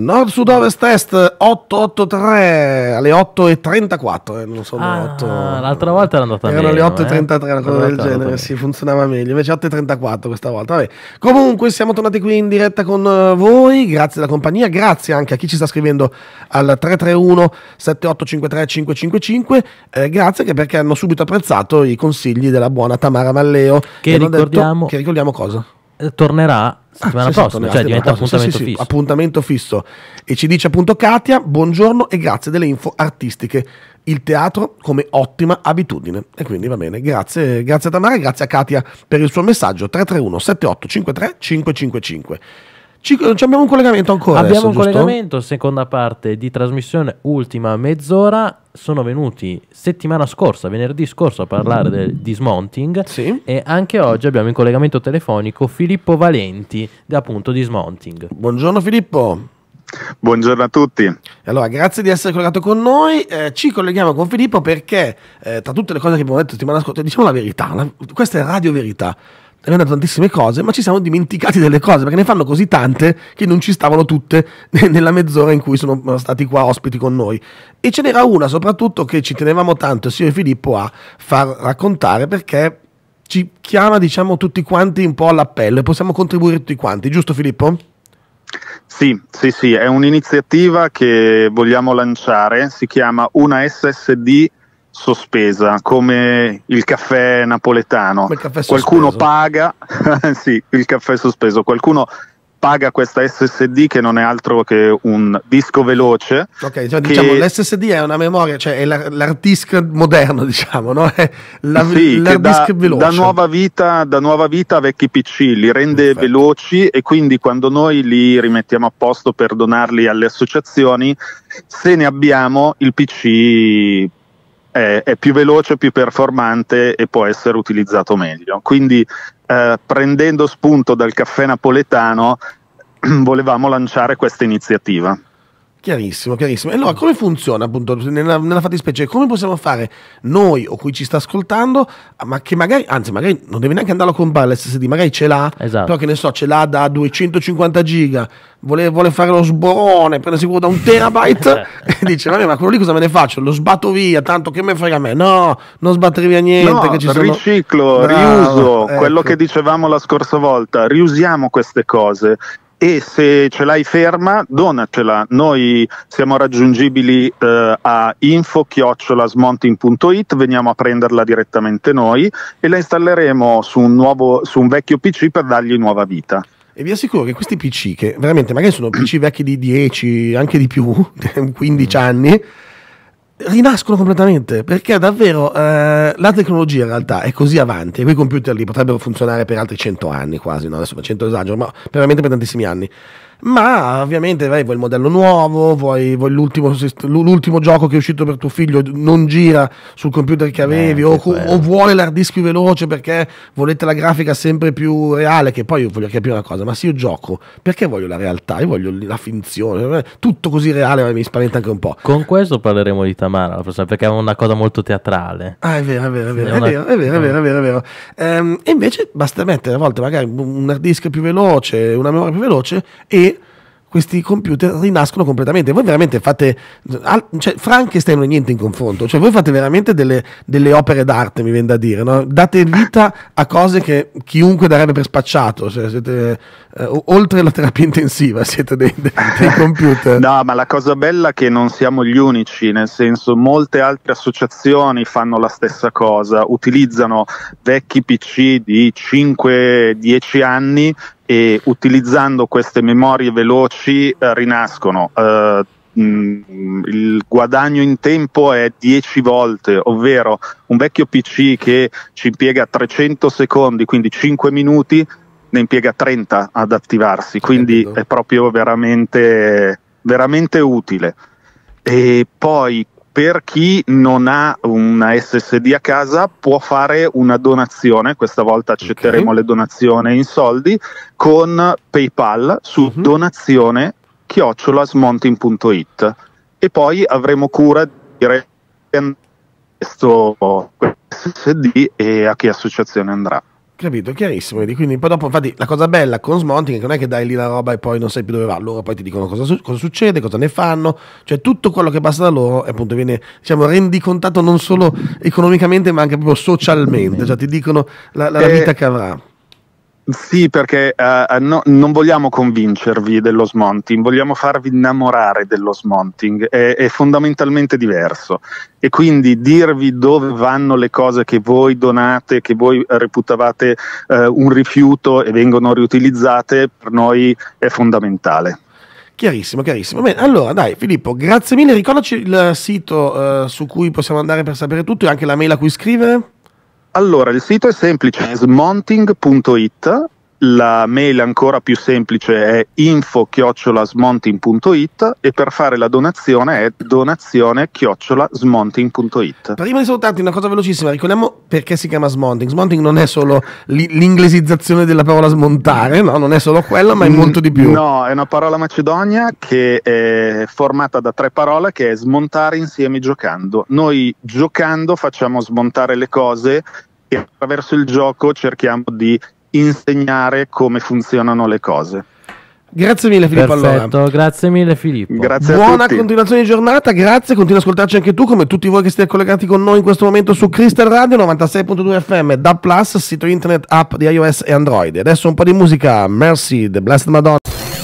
Nord-sud-ovest est 883 alle 8.34, eh, non sono ah, 8. L'altra volta era andata Erano meno, alle 8.33, eh? una cosa del genere, si sì, funzionava meglio. Invece 8.34 questa volta. Vabbè. Comunque siamo tornati qui in diretta con eh, voi, grazie alla compagnia, grazie anche a chi ci sta scrivendo al 331 7853 555. Eh, grazie anche perché hanno subito apprezzato i consigli della buona Tamara Malleo. Che ricordiamo... Detto, che ricordiamo cosa? tornerà ah, settimana ah, sì, prossima, cioè sì, cioè diventa appuntamento sì, fisso. appuntamento fisso. E ci dice appunto Katia, buongiorno e grazie delle info artistiche. Il teatro come ottima abitudine. E quindi va bene, grazie, grazie a Tamara, grazie a Katia per il suo messaggio 331 7853 555. Eh, ci, abbiamo un collegamento ancora. Abbiamo adesso, un giusto? collegamento, seconda parte di trasmissione, ultima mezz'ora. Sono venuti settimana scorsa, venerdì scorso, a parlare mm. del dismounting. Sì. E anche oggi abbiamo in collegamento telefonico Filippo Valenti, da appunto dismounting. Buongiorno Filippo. Buongiorno a tutti. Allora, grazie di essere collegato con noi. Eh, ci colleghiamo con Filippo perché, eh, tra tutte le cose che abbiamo detto settimana scorsa, diciamo la verità, la, questa è Radio Verità hanno dato tantissime cose, ma ci siamo dimenticati delle cose perché ne fanno così tante che non ci stavano tutte nella mezz'ora in cui sono stati qua ospiti con noi. E ce n'era una soprattutto che ci tenevamo tanto, sia e Filippo, a far raccontare perché ci chiama, diciamo, tutti quanti un po' all'appello e possiamo contribuire tutti quanti, giusto Filippo? Sì, sì, sì, è un'iniziativa che vogliamo lanciare, si chiama Una SSD sospesa, come il caffè napoletano. Il caffè qualcuno paga, sì, il caffè sospeso, qualcuno paga questa SSD che non è altro che un disco veloce. Ok, cioè, diciamo l'SSD è una memoria, cioè è l'hard disk moderno, diciamo, no? È la, sì, l'hard da, disk veloce. Da nuova, vita, da nuova vita a vecchi PC, li rende Perfetto. veloci e quindi quando noi li rimettiamo a posto per donarli alle associazioni, se ne abbiamo il PC è, è, più veloce, più performante e può essere utilizzato meglio. Quindi eh, prendendo spunto dal caffè napoletano volevamo lanciare questa iniziativa. Chiarissimo, chiarissimo. E allora come funziona appunto nella, nella, fattispecie? Come possiamo fare noi o chi ci sta ascoltando, ah, ma che magari, anzi magari non deve neanche andarlo a comprare l'SSD, magari ce l'ha, esatto. però che ne so, ce l'ha da 250 giga, vuole, vuole fare lo sborone, prendersi sicuro da un terabyte e dice vabbè ma quello lì cosa me ne faccio? Lo sbatto via, tanto che me frega a me, no, non sbattere via niente. No, che ci riciclo, sono... riuso, Bravo, ecco. quello ecco. che dicevamo la scorsa volta, riusiamo queste cose e se ce l'hai ferma donacela. Noi siamo raggiungibili eh, a info-smonting.it, veniamo a prenderla direttamente noi e la installeremo su un, nuovo, su un vecchio PC per dargli nuova vita. E vi assicuro che questi PC, che veramente magari sono PC vecchi di 10, anche di più, 15 anni, rinascono completamente perché davvero eh, la tecnologia in realtà è così avanti e quei computer lì potrebbero funzionare per altri 100 anni quasi, no? adesso 100 esagero, ma veramente per tantissimi anni ma ovviamente vai, vuoi il modello nuovo, vuoi, vuoi l'ultimo, l'ultimo, gioco che è uscito per tuo figlio non gira sul computer che eh, avevi eh, o, o, vuole l'hard disk più veloce perché volete la grafica sempre più reale che poi io voglio capire una cosa, ma se io gioco perché voglio la realtà, io voglio la finzione, eh, tutto così reale eh, mi spaventa anche un po'. Con questo parleremo di Tamara la perché è una cosa molto teatrale. Ah è vero, è vero, è vero, è, una... è vero, è vero, è vero, è vero, è vero. Ehm, e invece basta mettere a volte magari un hard disk più veloce, una memoria più veloce e questi computer rinascono completamente. Voi veramente fate. Cioè, Frankenstein non è niente in confronto. Cioè, voi fate veramente delle, delle opere d'arte, mi viene da dire. No? Date vita a cose che chiunque darebbe per spacciato. Cioè, siete, eh, oltre la terapia intensiva, siete dei, dei, dei computer. no, ma la cosa bella è che non siamo gli unici, nel senso, molte altre associazioni fanno la stessa cosa, utilizzano vecchi PC di 5-10 anni e utilizzando queste memorie veloci eh, rinascono. Eh, mm, il guadagno in tempo è 10 volte, ovvero un vecchio PC che ci impiega 300 secondi, quindi 5 minuti, ne impiega 30 ad attivarsi, quindi è proprio veramente, veramente utile. E poi per chi non ha una SSD a casa può fare una donazione, questa volta accetteremo okay. le donazioni in soldi, con PayPal su mm-hmm. donazione chiocciolasmonting.it e poi avremo cura di questo SSD e a che associazione andrà. Capito, chiarissimo. Quindi poi dopo, infatti, la cosa bella con Smonti è che non è che dai lì la roba e poi non sai più dove va. Loro poi ti dicono cosa, su- cosa succede, cosa ne fanno, cioè tutto quello che passa da loro appunto viene diciamo, rendicontato non solo economicamente ma anche proprio socialmente, cioè ti dicono la, la, la vita che avrà. Sì, perché uh, no, non vogliamo convincervi dello smonting, vogliamo farvi innamorare dello smonting, è, è, fondamentalmente diverso. E quindi dirvi dove vanno le cose che voi donate, che voi reputavate uh, un rifiuto e vengono riutilizzate, per noi è fondamentale. Chiarissimo, chiarissimo. Bene, allora dai Filippo, grazie mille. Ricordaci il sito uh, su cui possiamo andare per sapere tutto e anche la mail a cui scrivere. Allora, il sito è semplice, smonting.it la mail ancora più semplice è info-smonting.it e per fare la donazione è donazione-smonting.it. Prima di salutarti una cosa velocissima, ricordiamo perché si chiama smonting. Smonting non è solo l'inglesizzazione della parola smontare, no? non è solo quello, ma è mm, molto di più. No, è una parola macedonia che è formata da tre parole che è smontare insieme giocando. Noi giocando facciamo smontare le cose e attraverso il gioco cerchiamo di insegnare come funzionano le cose. Grazie mille Filippo. Perfetto, allora. grazie mille Filippo. Grazie Buona continuazione di giornata, grazie, continua ad ascoltarci anche tu come tutti voi che siete collegati con noi in questo momento su Crystal Radio 96.2 FM, da Plus, sito internet app di iOS e Android. Adesso un po' di musica, Mercy, The Blessed Madonna.